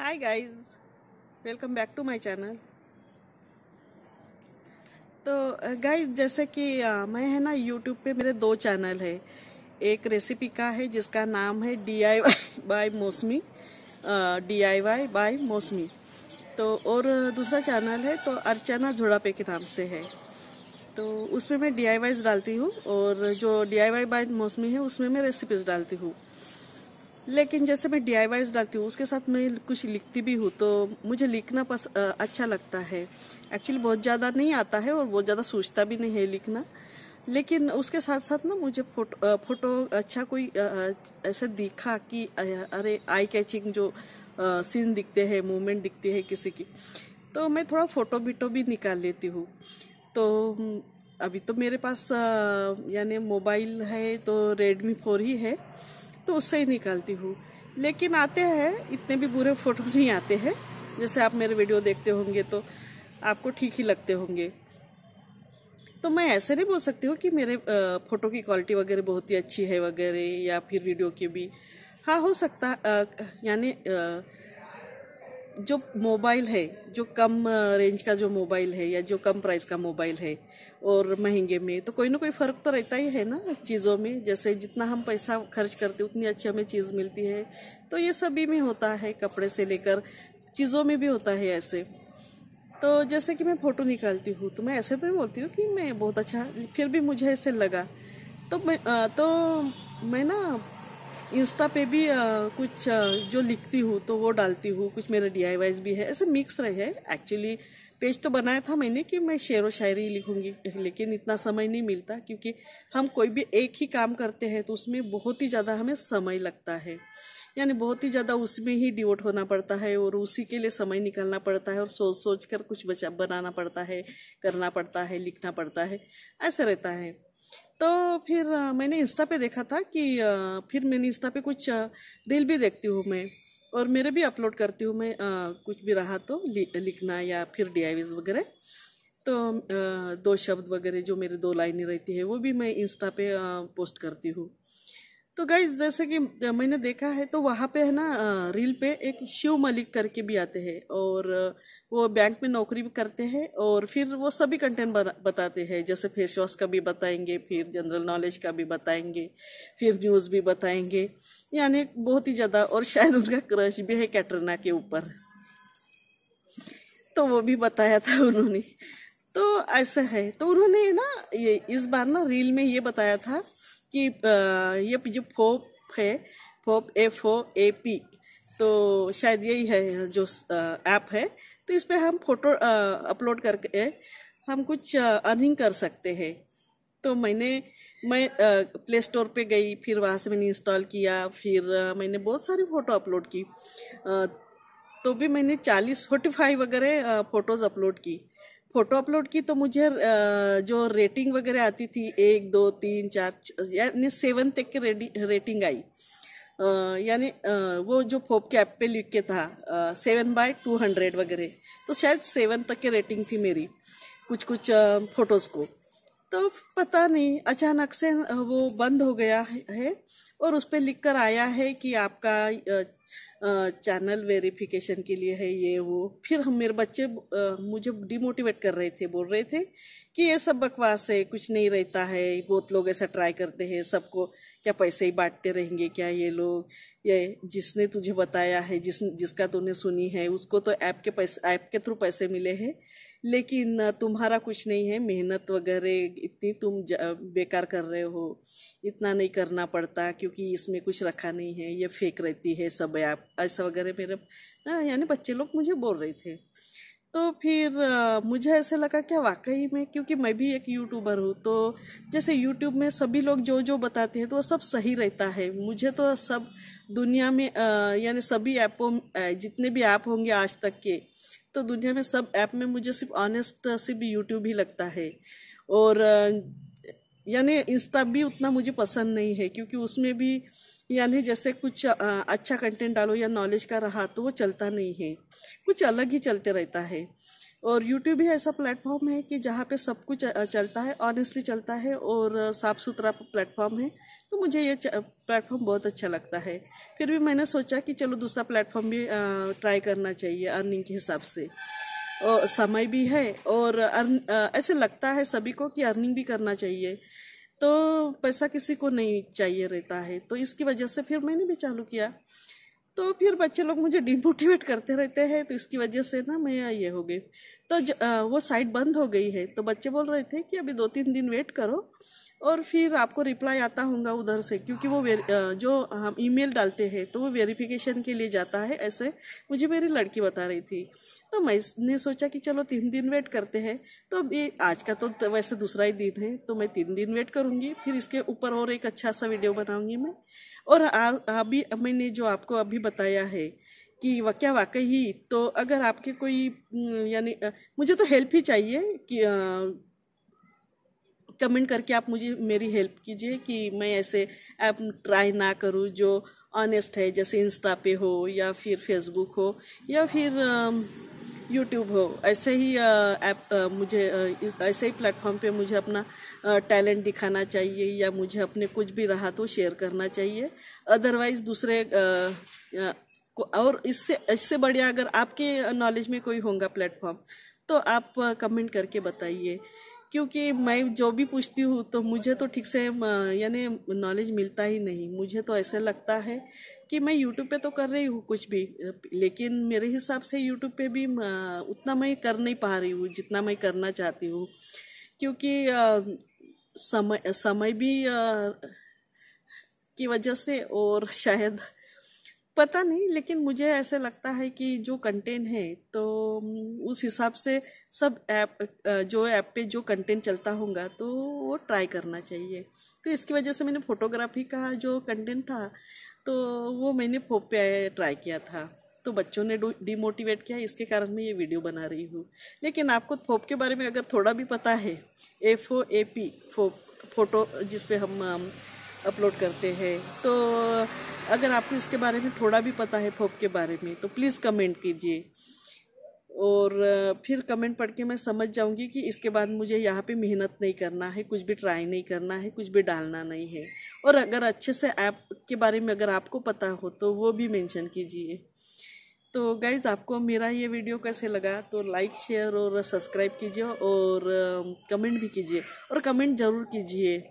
hi guys welcome back to my channel तो guys uh, जैसे कि uh, मैं है ना यूट्यूब पे मेरे दो चैनल है एक रेसिपी का है जिसका नाम है D I by Mausami D I Y by Mausami तो और uh, दूसरा चैनल है तो अर्चना झुड़ापे के नाम से है तो उसमें मैं डी आई वाइज डालती हूँ और जो डी आई वाई बाय मौसमी है उसमें मैं रेसिपीज डालती हूँ लेकिन जैसे मैं डी डालती हूँ उसके साथ मैं कुछ लिखती भी हूँ तो मुझे लिखना पस, अच्छा लगता है एक्चुअली बहुत ज़्यादा नहीं आता है और बहुत ज़्यादा सोचता भी नहीं है लिखना लेकिन उसके साथ साथ ना मुझे फोटो फोटो अच्छा कोई ऐसे दिखा कि अरे आई कैचिंग जो सीन दिखते हैं मूवमेंट दिखती है किसी की तो मैं थोड़ा फोटो बिटो भी निकाल लेती हूँ तो अभी तो मेरे पास यानी मोबाइल है तो रेडमी फोर ही है तो उससे ही निकालती हूँ लेकिन आते हैं इतने भी बुरे फोटो नहीं आते हैं जैसे आप मेरे वीडियो देखते होंगे तो आपको ठीक ही लगते होंगे तो मैं ऐसे नहीं बोल सकती हूँ कि मेरे फोटो की क्वालिटी वगैरह बहुत ही अच्छी है वगैरह या फिर वीडियो की भी हाँ हो सकता यानी जो मोबाइल है जो कम रेंज का जो मोबाइल है या जो कम प्राइस का मोबाइल है और महंगे में तो कोई ना कोई फ़र्क तो रहता ही है ना चीज़ों में जैसे जितना हम पैसा खर्च करते उतनी अच्छी हमें चीज़ मिलती है तो ये सभी में होता है कपड़े से लेकर चीज़ों में भी होता है ऐसे तो जैसे कि मैं फ़ोटो निकालती हूँ तो मैं ऐसे तो बोलती हूँ कि मैं बहुत अच्छा फिर भी मुझे ऐसे लगा तो मैं तो मैं ना इंस्टा पे भी आ, कुछ आ, जो लिखती हूँ तो वो डालती हूँ कुछ मेरे डी आई भी है ऐसे मिक्स रहे एक्चुअली पेज तो बनाया था मैंने कि मैं शेर व शायरी लिखूँगी लेकिन इतना समय नहीं मिलता क्योंकि हम कोई भी एक ही काम करते हैं तो उसमें बहुत ही ज़्यादा हमें समय लगता है यानी बहुत ही ज़्यादा उसमें ही डिवोट होना पड़ता है और उसी के लिए समय निकालना पड़ता है और सोच सोच कर कुछ बचा बनाना पड़ता है करना पड़ता है लिखना पड़ता है ऐसा रहता है तो फिर मैंने इंस्टा पे देखा था कि फिर मैंने इंस्टा पे कुछ रील भी देखती हूँ मैं और मेरे भी अपलोड करती हूँ मैं कुछ भी रहा तो लिखना या फिर डी वगैरह तो दो शब्द वगैरह जो मेरे दो लाइनें रहती है वो भी मैं इंस्टा पे पोस्ट करती हूँ तो गई जैसे कि मैंने देखा है तो वहाँ पे है ना रील पे एक शिव मलिक करके भी आते हैं और वो बैंक में नौकरी भी करते हैं और फिर वो सभी कंटेंट बताते हैं जैसे फेस वॉश का भी बताएंगे फिर जनरल नॉलेज का भी बताएंगे फिर न्यूज़ भी बताएंगे यानी बहुत ही ज़्यादा और शायद उनका क्रश भी है कैटरीना के ऊपर तो वो भी बताया था उन्होंने तो ऐसा है तो उन्होंने ना ये इस बार ना रील में ये बताया था कि ये जो फोप है फोप ए फो ए पी तो शायद यही है जो ऐप uh, है तो इस पर हम फोटो अपलोड uh, करके हम कुछ अर्निंग uh, कर सकते हैं तो मैंने मैं प्ले स्टोर पे गई फिर वहाँ से मैंने इंस्टॉल किया फिर मैंने बहुत सारी फ़ोटो अपलोड की तो भी मैंने चालीस फोर्टी फाइव वगैरह फ़ोटोज़ अपलोड की फोटो अपलोड की तो मुझे जो रेटिंग वगैरह आती थी एक दो तीन चार यानी सेवन तक की रेटिंग आई यानी वो जो फोप के ऐप पे लिख के था सेवन बाय टू हंड्रेड वगैरह तो शायद सेवन तक की रेटिंग थी मेरी कुछ कुछ फोटोज़ को तो पता नहीं अचानक से वो बंद हो गया है और उस पर लिख कर आया है कि आपका चैनल वेरिफिकेशन के लिए है ये वो फिर हम मेरे बच्चे मुझे डिमोटिवेट कर रहे थे बोल रहे थे कि ये सब बकवास है कुछ नहीं रहता है बहुत लोग ऐसा ट्राई करते हैं सबको क्या पैसे ही बांटते रहेंगे क्या ये लोग ये जिसने तुझे बताया है जिस जिसका तूने सुनी है उसको तो ऐप के पैसे ऐप के थ्रू पैसे मिले हैं लेकिन तुम्हारा कुछ नहीं है मेहनत वगैरह इतनी तुम बेकार कर रहे हो इतना नहीं करना पड़ता क्योंकि इसमें कुछ रखा नहीं है ये फेंक रहती है सब आप ऐसा वगैरह मेरे यानी बच्चे लोग मुझे बोल रहे थे तो फिर मुझे ऐसे लगा क्या वाकई में क्योंकि मैं भी एक यूट्यूबर हूँ तो जैसे यूट्यूब में सभी लोग जो जो बताते हैं तो वो सब सही रहता है मुझे तो सब दुनिया में यानी सभी ऐपों जितने भी ऐप होंगे आज तक के तो दुनिया में सब ऐप में मुझे सिर्फ ऑनेस्ट सिर्फ यूट्यूब ही लगता है और यानी इंस्टा भी उतना मुझे पसंद नहीं है क्योंकि उसमें भी यानी जैसे कुछ अच्छा कंटेंट डालो या नॉलेज का रहा तो वो चलता नहीं है कुछ अलग ही चलते रहता है और यूट्यूब भी ऐसा प्लेटफॉर्म है कि जहाँ पे सब कुछ चलता है ऑनेस्टली चलता है और साफ़ सुथरा प्लेटफॉर्म है तो मुझे ये प्लेटफॉर्म बहुत अच्छा लगता है फिर भी मैंने सोचा कि चलो दूसरा प्लेटफॉर्म भी ट्राई करना चाहिए अर्निंग के हिसाब से और समय भी है और अर्न ऐसे लगता है सभी को कि अर्निंग भी करना चाहिए तो पैसा किसी को नहीं चाहिए रहता है तो इसकी वजह से फिर मैंने भी चालू किया तो फिर बच्चे लोग मुझे डिमोटिवेट करते रहते हैं तो इसकी वजह से ना मैं ये हो गई तो ज, आ, वो साइट बंद हो गई है तो बच्चे बोल रहे थे कि अभी दो तीन दिन वेट करो और फिर आपको रिप्लाई आता होगा उधर से क्योंकि वो जो हम ईमेल डालते हैं तो वो वेरिफिकेशन के लिए जाता है ऐसे मुझे मेरी लड़की बता रही थी तो मैंने सोचा कि चलो तीन दिन वेट करते हैं तो अभी आज का तो वैसे दूसरा ही दिन है तो मैं तीन दिन वेट करूँगी फिर इसके ऊपर और एक अच्छा सा वीडियो बनाऊँगी मैं और अभी मैंने जो आपको अभी बताया है कि वह क्या वाकई ही तो अगर आपके कोई यानी मुझे तो हेल्प ही चाहिए कि आ, कमेंट करके आप मुझे मेरी हेल्प कीजिए कि मैं ऐसे ऐप ट्राई ना करूँ जो ऑनेस्ट है जैसे इंस्टा पे हो या फिर फेसबुक हो या फिर यूट्यूब हो ऐसे ही ऐप मुझे ऐसे ही प्लेटफॉर्म पे मुझे अपना टैलेंट दिखाना चाहिए या मुझे अपने कुछ भी रहा तो शेयर करना चाहिए अदरवाइज़ दूसरे आ, और इससे इससे बढ़िया अगर आपके नॉलेज में कोई होगा प्लेटफॉर्म तो आप कमेंट करके बताइए क्योंकि मैं जो भी पूछती हूँ तो मुझे तो ठीक से यानी नॉलेज मिलता ही नहीं मुझे तो ऐसा लगता है कि मैं यूट्यूब पे तो कर रही हूँ कुछ भी लेकिन मेरे हिसाब से यूट्यूब पे भी उतना मैं कर नहीं पा रही हूँ जितना मैं करना चाहती हूँ क्योंकि समय समय भी की वजह से और शायद पता नहीं लेकिन मुझे ऐसे लगता है कि जो कंटेंट है तो उस हिसाब से सब ऐप जो ऐप पे जो कंटेंट चलता होगा तो वो ट्राई करना चाहिए तो इसकी वजह से मैंने फोटोग्राफी का जो कंटेंट था तो वो मैंने फोप पे ट्राई किया था तो बच्चों ने डिमोटिवेट किया इसके कारण मैं ये वीडियो बना रही हूँ लेकिन आपको फोप के बारे में अगर थोड़ा भी पता है एफ ओ ए पी फोप फोटो जिसपे हम अपलोड करते हैं तो अगर आपको इसके बारे में थोड़ा भी पता है फोप के बारे में तो प्लीज़ कमेंट कीजिए और फिर कमेंट पढ़ के मैं समझ जाऊंगी कि इसके बाद मुझे यहाँ पे मेहनत नहीं करना है कुछ भी ट्राई नहीं करना है कुछ भी डालना नहीं है और अगर अच्छे से ऐप के बारे में अगर आपको पता हो तो वो भी मेंशन कीजिए तो गाइज़ आपको मेरा ये वीडियो कैसे लगा तो लाइक शेयर और सब्सक्राइब कीजिए और कमेंट भी कीजिए और कमेंट ज़रूर कीजिए